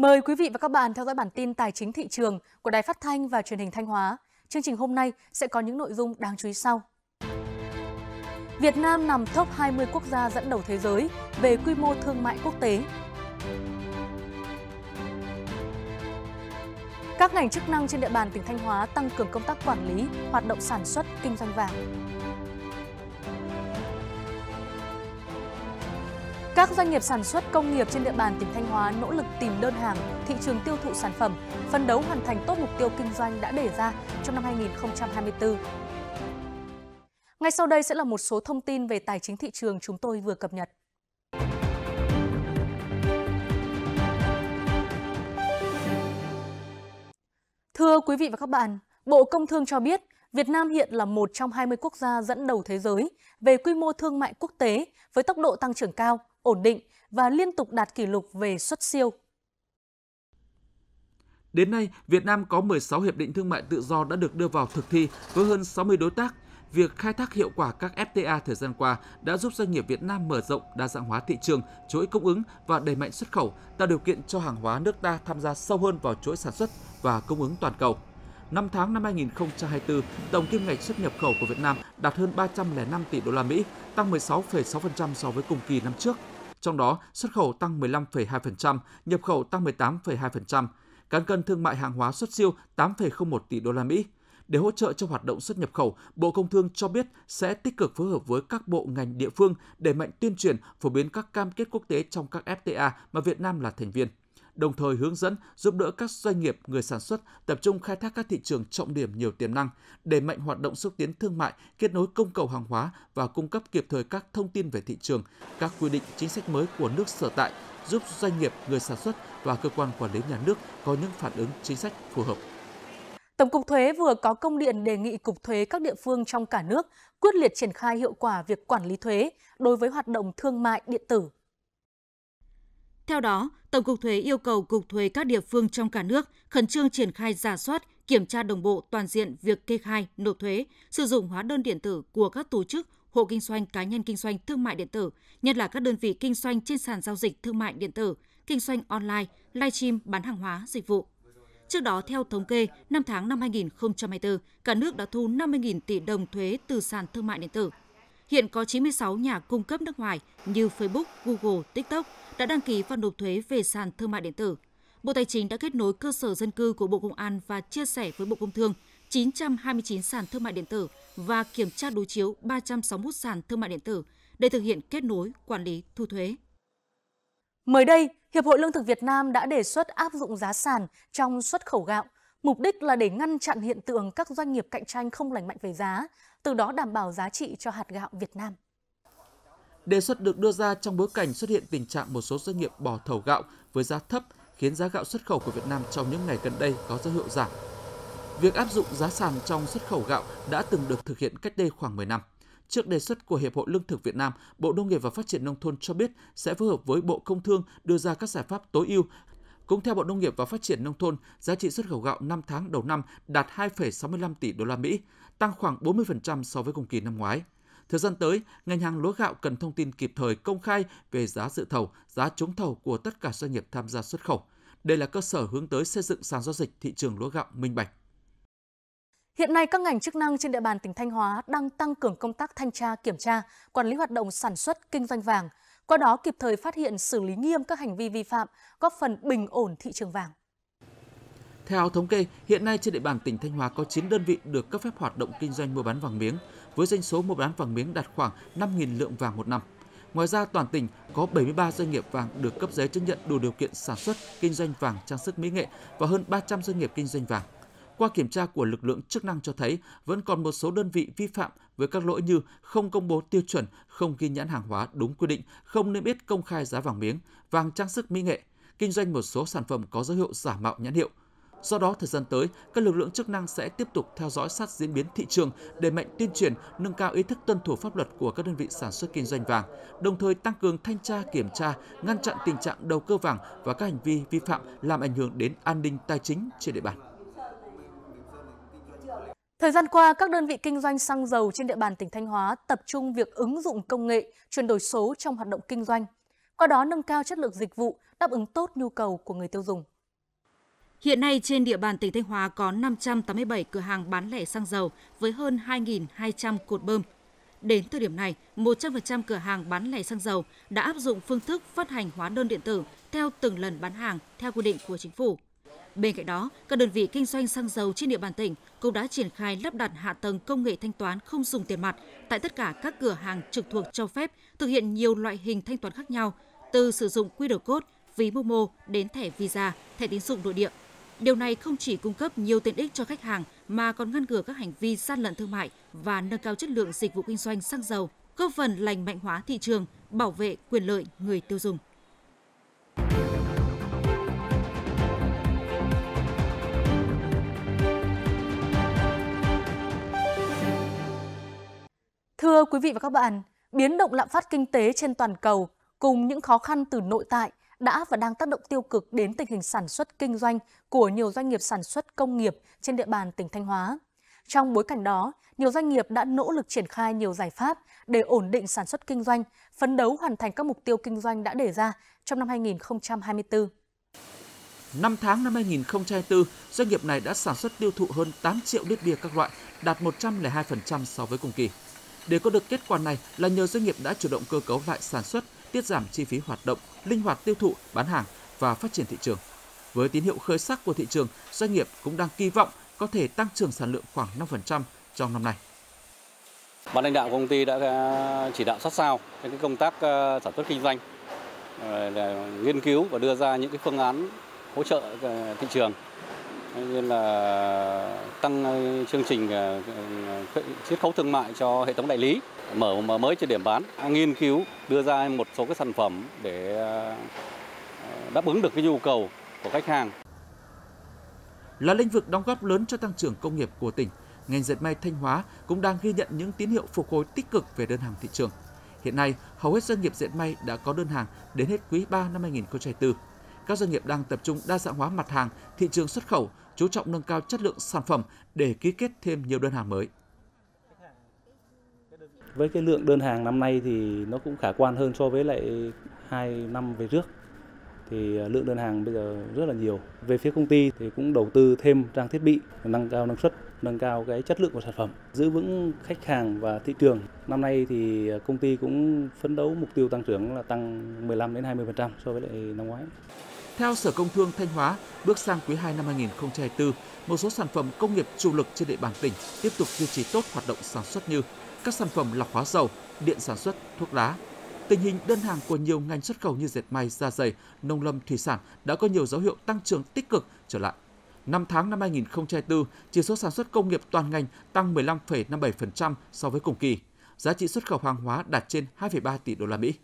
Mời quý vị và các bạn theo dõi bản tin Tài chính thị trường của Đài Phát Thanh và Truyền hình Thanh Hóa. Chương trình hôm nay sẽ có những nội dung đáng chú ý sau. Việt Nam nằm top 20 quốc gia dẫn đầu thế giới về quy mô thương mại quốc tế. Các ngành chức năng trên địa bàn tỉnh Thanh Hóa tăng cường công tác quản lý, hoạt động sản xuất, kinh doanh vàng. Các doanh nghiệp sản xuất công nghiệp trên địa bàn tỉnh Thanh Hóa nỗ lực tìm đơn hàng, thị trường tiêu thụ sản phẩm, phân đấu hoàn thành tốt mục tiêu kinh doanh đã đề ra trong năm 2024. Ngay sau đây sẽ là một số thông tin về tài chính thị trường chúng tôi vừa cập nhật. Thưa quý vị và các bạn, Bộ Công Thương cho biết Việt Nam hiện là một trong 20 quốc gia dẫn đầu thế giới về quy mô thương mại quốc tế với tốc độ tăng trưởng cao, ổn định và liên tục đạt kỷ lục về xuất siêu. Đến nay, Việt Nam có 16 hiệp định thương mại tự do đã được đưa vào thực thi với hơn 60 đối tác. Việc khai thác hiệu quả các FTA thời gian qua đã giúp doanh nghiệp Việt Nam mở rộng đa dạng hóa thị trường, chuỗi cung ứng và đẩy mạnh xuất khẩu, tạo điều kiện cho hàng hóa nước ta tham gia sâu hơn vào chuỗi sản xuất và cung ứng toàn cầu. 5 tháng năm 2024, tổng kim ngạch xuất nhập khẩu của Việt Nam đạt hơn 305 tỷ đô la Mỹ, tăng 16,6% so với cùng kỳ năm trước. Trong đó, xuất khẩu tăng 15,2%, nhập khẩu tăng 18,2%, cán cân thương mại hàng hóa xuất siêu 8,01 tỷ đô la Mỹ. Để hỗ trợ cho hoạt động xuất nhập khẩu, Bộ Công Thương cho biết sẽ tích cực phối hợp với các bộ ngành địa phương để mạnh tuyên truyền, phổ biến các cam kết quốc tế trong các FTA mà Việt Nam là thành viên đồng thời hướng dẫn giúp đỡ các doanh nghiệp, người sản xuất tập trung khai thác các thị trường trọng điểm nhiều tiềm năng, đẩy mạnh hoạt động xúc tiến thương mại, kết nối công cầu hàng hóa và cung cấp kịp thời các thông tin về thị trường, các quy định chính sách mới của nước sở tại giúp doanh nghiệp, người sản xuất và cơ quan quản lý nhà nước có những phản ứng chính sách phù hợp. Tổng cục thuế vừa có công điện đề nghị cục thuế các địa phương trong cả nước quyết liệt triển khai hiệu quả việc quản lý thuế đối với hoạt động thương mại điện tử theo đó, Tổng cục thuế yêu cầu Cục thuế các địa phương trong cả nước khẩn trương triển khai giả soát, kiểm tra đồng bộ toàn diện việc kê khai, nộp thuế, sử dụng hóa đơn điện tử của các tổ chức, hộ kinh doanh cá nhân kinh doanh thương mại điện tử, nhất là các đơn vị kinh doanh trên sàn giao dịch thương mại điện tử, kinh doanh online, livestream bán hàng hóa, dịch vụ. Trước đó, theo thống kê, năm tháng năm 2024, cả nước đã thu 50.000 tỷ đồng thuế từ sàn thương mại điện tử. Hiện có 96 nhà cung cấp nước ngoài như Facebook, Google, TikTok đã đăng ký và nộp thuế về sàn thương mại điện tử. Bộ Tài chính đã kết nối cơ sở dân cư của Bộ Công an và chia sẻ với Bộ Công Thương 929 sàn thương mại điện tử và kiểm tra đối chiếu 361 sàn thương mại điện tử để thực hiện kết nối, quản lý thu thuế. Mới đây, Hiệp hội Lương thực Việt Nam đã đề xuất áp dụng giá sàn trong xuất khẩu gạo, mục đích là để ngăn chặn hiện tượng các doanh nghiệp cạnh tranh không lành mạnh về giá từ đó đảm bảo giá trị cho hạt gạo Việt Nam. Đề xuất được đưa ra trong bối cảnh xuất hiện tình trạng một số doanh nghiệp bỏ thầu gạo với giá thấp khiến giá gạo xuất khẩu của Việt Nam trong những ngày gần đây có dấu hiệu giảm. Việc áp dụng giá sàn trong xuất khẩu gạo đã từng được thực hiện cách đây khoảng 10 năm. Trước đề xuất của Hiệp hội Lương thực Việt Nam, Bộ Nông nghiệp và Phát triển Nông thôn cho biết sẽ phối hợp với Bộ Công Thương đưa ra các giải pháp tối ưu cũng theo Bộ Nông nghiệp và Phát triển nông thôn, giá trị xuất khẩu gạo 5 tháng đầu năm đạt 2,65 tỷ đô la Mỹ, tăng khoảng 40% so với cùng kỳ năm ngoái. Thời gian tới, ngành hàng lúa gạo cần thông tin kịp thời công khai về giá dự thầu, giá trúng thầu của tất cả doanh nghiệp tham gia xuất khẩu. Đây là cơ sở hướng tới xây dựng sàn giao dịch thị trường lúa gạo minh bạch. Hiện nay các ngành chức năng trên địa bàn tỉnh Thanh Hóa đang tăng cường công tác thanh tra, kiểm tra, quản lý hoạt động sản xuất kinh doanh vàng, qua đó kịp thời phát hiện xử lý nghiêm các hành vi vi phạm, góp phần bình ổn thị trường vàng. Theo thống kê, hiện nay trên địa bàn tỉnh Thanh Hóa có 9 đơn vị được cấp phép hoạt động kinh doanh mua bán vàng miếng, với doanh số mua bán vàng miếng đạt khoảng 5.000 lượng vàng một năm. Ngoài ra, toàn tỉnh có 73 doanh nghiệp vàng được cấp giấy chứng nhận đủ điều kiện sản xuất, kinh doanh vàng trang sức mỹ nghệ và hơn 300 doanh nghiệp kinh doanh vàng. Qua kiểm tra của lực lượng chức năng cho thấy vẫn còn một số đơn vị vi phạm với các lỗi như không công bố tiêu chuẩn, không ghi nhãn hàng hóa đúng quy định, không niêm yết công khai giá vàng miếng, vàng trang sức mỹ nghệ, kinh doanh một số sản phẩm có dấu hiệu giả mạo nhãn hiệu. Do đó, thời gian tới, các lực lượng chức năng sẽ tiếp tục theo dõi sát diễn biến thị trường, để mạnh tuyên truyền, nâng cao ý thức tuân thủ pháp luật của các đơn vị sản xuất kinh doanh vàng, đồng thời tăng cường thanh tra kiểm tra, ngăn chặn tình trạng đầu cơ vàng và các hành vi vi phạm làm ảnh hưởng đến an ninh tài chính trên địa bàn. Thời gian qua, các đơn vị kinh doanh xăng dầu trên địa bàn tỉnh Thanh Hóa tập trung việc ứng dụng công nghệ, chuyển đổi số trong hoạt động kinh doanh, qua đó nâng cao chất lượng dịch vụ, đáp ứng tốt nhu cầu của người tiêu dùng. Hiện nay trên địa bàn tỉnh Thanh Hóa có 587 cửa hàng bán lẻ xăng dầu với hơn 2.200 cột bơm. Đến thời điểm này, 100% cửa hàng bán lẻ xăng dầu đã áp dụng phương thức phát hành hóa đơn điện tử theo từng lần bán hàng theo quy định của chính phủ. Bên cạnh đó, các đơn vị kinh doanh xăng dầu trên địa bàn tỉnh cũng đã triển khai lắp đặt hạ tầng công nghệ thanh toán không dùng tiền mặt tại tất cả các cửa hàng trực thuộc cho phép thực hiện nhiều loại hình thanh toán khác nhau, từ sử dụng QR code, ví Momo đến thẻ Visa, thẻ tín dụng nội địa. Điều này không chỉ cung cấp nhiều tiện ích cho khách hàng mà còn ngăn ngừa các hành vi gian lận thương mại và nâng cao chất lượng dịch vụ kinh doanh xăng dầu, góp phần lành mạnh hóa thị trường, bảo vệ quyền lợi người tiêu dùng. Thưa quý vị và các bạn, biến động lạm phát kinh tế trên toàn cầu cùng những khó khăn từ nội tại đã và đang tác động tiêu cực đến tình hình sản xuất kinh doanh của nhiều doanh nghiệp sản xuất công nghiệp trên địa bàn tỉnh Thanh Hóa. Trong bối cảnh đó, nhiều doanh nghiệp đã nỗ lực triển khai nhiều giải pháp để ổn định sản xuất kinh doanh, phấn đấu hoàn thành các mục tiêu kinh doanh đã đề ra trong năm 2024. Năm tháng năm 2024, doanh nghiệp này đã sản xuất tiêu thụ hơn 8 triệu lít bia các loại, đạt 102% so với cùng kỳ. Để có được kết quả này là nhờ doanh nghiệp đã chủ động cơ cấu lại sản xuất, tiết giảm chi phí hoạt động, linh hoạt tiêu thụ, bán hàng và phát triển thị trường. Với tín hiệu khởi sắc của thị trường, doanh nghiệp cũng đang kỳ vọng có thể tăng trưởng sản lượng khoảng 5% trong năm nay. Ban lãnh đạo công ty đã à, chỉ đạo sát sao những công tác à, sản xuất kinh doanh, nghiên cứu và đưa ra những cái phương án hỗ trợ à, thị trường như là tăng ờ, chương trình ờ, ờ, chiết khấu thương mại cho hệ thống đại lý mở mới trên điểm bán nghiên cứu đưa ra một số các sản phẩm để đáp ứng được cái nhu cầu của khách hàng là lĩnh vực đóng góp lớn cho tăng trưởng công nghiệp của tỉnh ngành dệt may Thanh Hóa cũng đang ghi nhận những tín hiệu phục hồi tích cực về đơn hàng thị trường. Hiện nay, hầu hết doanh nghiệp dệt may đã có đơn hàng đến hết quý 3 năm 2024 các doanh nghiệp đang tập trung đa dạng hóa mặt hàng, thị trường xuất khẩu, chú trọng nâng cao chất lượng sản phẩm để ký kết thêm nhiều đơn hàng mới. Với cái lượng đơn hàng năm nay thì nó cũng khả quan hơn so với lại hai năm về trước thì à, lượng đơn hàng bây giờ rất là nhiều. Về phía công ty thì cũng đầu tư thêm trang thiết bị nâng cao năng suất, nâng cao cái chất lượng của sản phẩm, giữ vững khách hàng và thị trường. Năm nay thì à, công ty cũng phấn đấu mục tiêu tăng trưởng là tăng 15 đến 20% so với lại năm ngoái. Theo Sở Công Thương Thanh Hóa, bước sang quý 2 năm 2024, một số sản phẩm công nghiệp chủ lực trên địa bàn tỉnh tiếp tục duy trì tốt hoạt động sản xuất như các sản phẩm lọc hóa dầu, điện sản xuất, thuốc lá. Tình hình đơn hàng của nhiều ngành xuất khẩu như dệt may, da dày, nông lâm, thủy sản đã có nhiều dấu hiệu tăng trưởng tích cực trở lại. Năm tháng năm 2024, chỉ số sản xuất công nghiệp toàn ngành tăng 15,57% so với cùng kỳ. Giá trị xuất khẩu hàng hóa đạt trên 2,3 tỷ đô la Mỹ.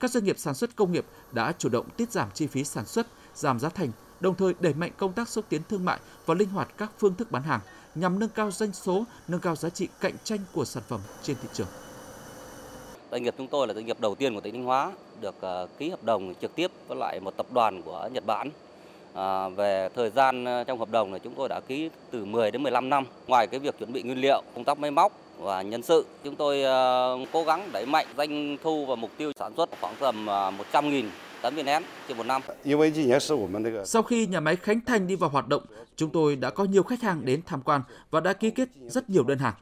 Các doanh nghiệp sản xuất công nghiệp đã chủ động tiết giảm chi phí sản xuất, giảm giá thành, đồng thời đẩy mạnh công tác xúc tiến thương mại và linh hoạt các phương thức bán hàng nhằm nâng cao doanh số, nâng cao giá trị cạnh tranh của sản phẩm trên thị trường. Doanh nghiệp chúng tôi là doanh nghiệp đầu tiên của tỉnh ninh Hóa được ờ, ký hợp đồng trực tiếp với lại một tập đoàn của Nhật Bản. À, về thời gian ờ, trong hợp đồng là chúng tôi đã ký từ 10 đến 15 năm. Ngoài cái việc chuẩn bị nguyên liệu, công tác máy móc và nhân sự, chúng tôi uh, cố gắng đẩy mạnh doanh thu và mục tiêu sản xuất khoảng tầm uh, 100.000 tấn viên nén trên một năm. Sau khi nhà máy Khánh Thành đi vào hoạt động, chúng tôi đã có nhiều khách hàng đến tham quan và đã ký kết rất nhiều đơn hàng.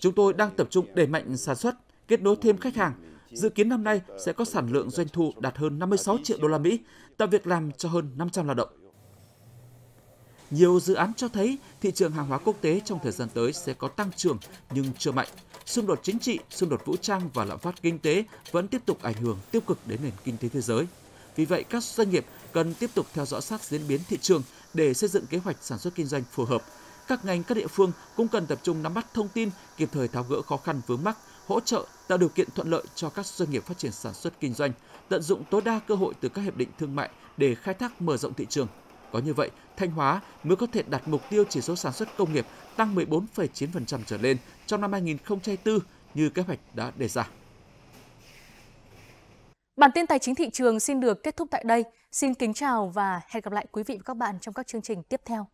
Chúng tôi đang tập trung đẩy mạnh sản xuất, kết nối thêm khách hàng. Dự kiến năm nay sẽ có sản lượng doanh thu đạt hơn 56 triệu đô la Mỹ, tạo việc làm cho hơn 500 lao động. Nhiều dự án cho thấy thị trường hàng hóa quốc tế trong thời gian tới sẽ có tăng trưởng nhưng chưa mạnh. Xung đột chính trị, xung đột vũ trang và lạm phát kinh tế vẫn tiếp tục ảnh hưởng tiêu cực đến nền kinh tế thế giới. Vì vậy, các doanh nghiệp cần tiếp tục theo dõi sát diễn biến thị trường để xây dựng kế hoạch sản xuất kinh doanh phù hợp. Các ngành các địa phương cũng cần tập trung nắm bắt thông tin, kịp thời tháo gỡ khó khăn vướng mắc, hỗ trợ tạo điều kiện thuận lợi cho các doanh nghiệp phát triển sản xuất kinh doanh, tận dụng tối đa cơ hội từ các hiệp định thương mại để khai thác mở rộng thị trường. Có như vậy, Thanh Hóa mới có thể đạt mục tiêu chỉ số sản xuất công nghiệp tăng 14,9% trở lên trong năm 2024 như kế hoạch đã đề ra. Bản tin tài chính thị trường xin được kết thúc tại đây. Xin kính chào và hẹn gặp lại quý vị và các bạn trong các chương trình tiếp theo.